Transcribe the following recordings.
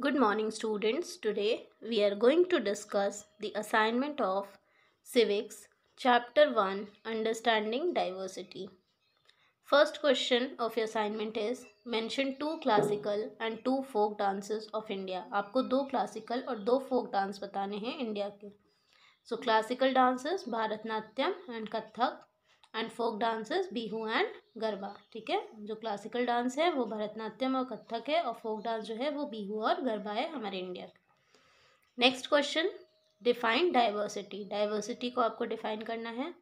Good morning students. Today we are going to discuss the assignment of Civics Chapter 1 Understanding Diversity. First question of your assignment is mention two classical and two folk dances of India. आपको दो classical और दो folk dance बताने हैं India के. So classical dances Bharatanatyam and Kathak and folk dances Bihu and Garba ठीक है जो क्लासिकल डांस है वो भरतनाट्यम और कत्थक है और फोक डांस जो है वो बिहू और गरबा है हमारे इंडिया का next question define diversity diversity को आपको डिफाइन करना है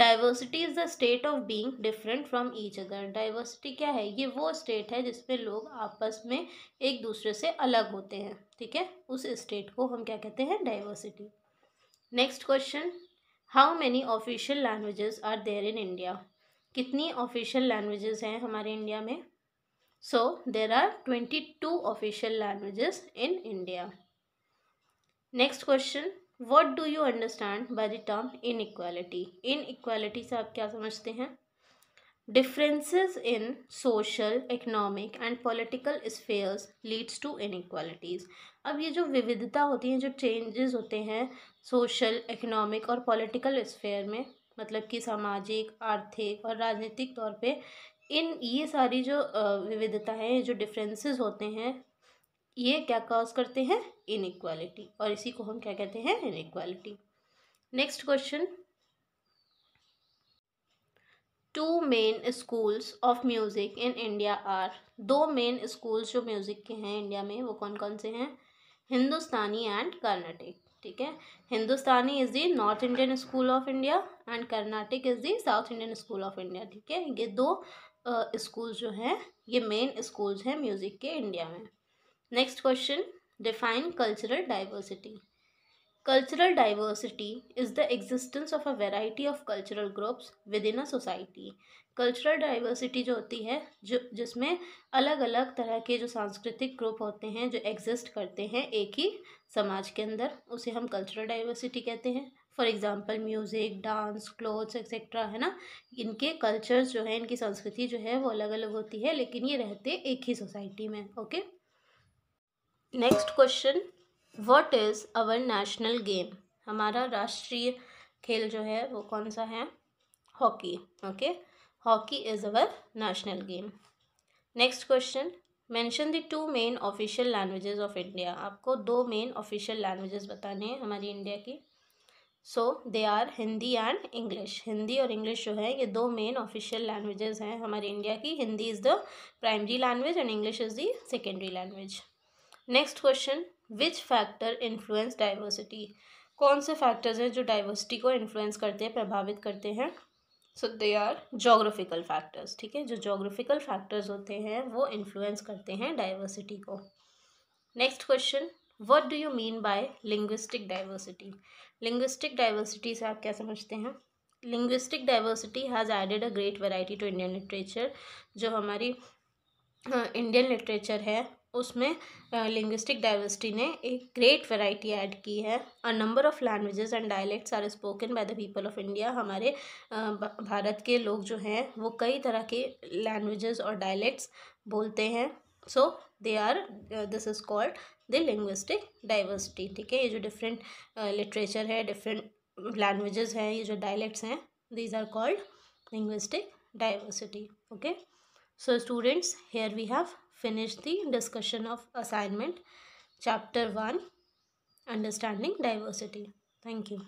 diversity is the state of being different from each other diversity क्या है ये वो स्टेट है जिसमें लोग आपस में एक दूसरे से अलग होते हैं ठीक है उस स्टेट को हम क्या कहते हैं diversity next question how many official languages are there in India कितनी ऑफिशियल लैंग्वेजेस हैं हमारे इंडिया में so there are twenty two official languages in India next question what do you understand by the term in inequality से आप क्या समझते हैं Differences in social, economic and political spheres leads to inequalities. अब ये जो विविधता होती है जो changes होते हैं social, economic और political sphere में मतलब कि सामाजिक आर्थिक और राजनीतिक तौर पे इन ये सारी जो विविधता है जो differences होते हैं ये क्या कॉज करते हैं इनक्वालिटी और इसी को हम क्या कहते हैं inequality next question two main schools of music in India are दो मेन स्कूल्स जो म्यूज़िक के हैं इंडिया में वो कौन कौन से हैं हिंदुस्तानी एंड कर्नाटिक ठीक है Hindustani is the North Indian school of India and Carnatic is the South Indian school of India ठीक है ये दो स्कूल्स uh, जो हैं ये मेन स्कूल्स हैं म्यूज़िक के इंडिया में next question define cultural diversity Cultural diversity is the existence of a variety of cultural groups within a society. Cultural diversity जो होती है जो जिसमें अलग अलग तरह के जो सांस्कृतिक ग्रुप होते हैं जो एग्जिस्ट करते हैं एक ही समाज के अंदर उसे हम कल्चरल डाइवर्सिटी कहते हैं for example music dance clothes etcetera है ना इनके कल्चर्स जो है इनकी संस्कृति जो है वो अलग अलग होती है लेकिन ये रहते एक ही सोसाइटी में okay next question what is our national game हमारा राष्ट्रीय खेल जो है वो कौन सा है hockey okay hockey is our national game next question mention the two main official languages of India आपको दो मेन ऑफिशियल लैंग्वेजेस बताने हैं हमारी इंडिया की so they are Hindi and English Hindi और इंग्लिश जो है ये दो मेन ऑफिशियल लैंग्वेजेस हैं हमारी इंडिया की Hindi is the primary language and English is the secondary language next question which factor influence diversity कौन से फैक्टर्स हैं जो डाइवर्सिटी को इन्फ्लुएंस करते हैं प्रभावित करते हैं so they are geographical factors ठीक है जो जोग्राफिकल फैक्टर्स होते हैं वो इन्फ्लुएंस करते हैं डाइवर्सिटी को next question what do you mean by linguistic diversity linguistic diversity से आप क्या समझते हैं linguistic diversity has added a great variety to Indian literature जो हमारी इंडियन हाँ, लिटरेचर है उसमें लिंग्विस्टिक डाइवर्सिटी ने एक ग्रेट वैरायटी ऐड की है a number of languages and dialects are spoken by the people of India हमारे भारत के लोग जो हैं वो कई तरह के लैंग्वेजेस और डायलैक्ट्स बोलते हैं so they are this is called the linguistic diversity ठीक है ये जो डिफरेंट लिटरेचर uh, है डिफरेंट लैंग्वेजेस हैं ये जो डायलैक्ट्स हैं these are called linguistic diversity okay so students here we have finish the discussion of assignment chapter 1 understanding diversity thank you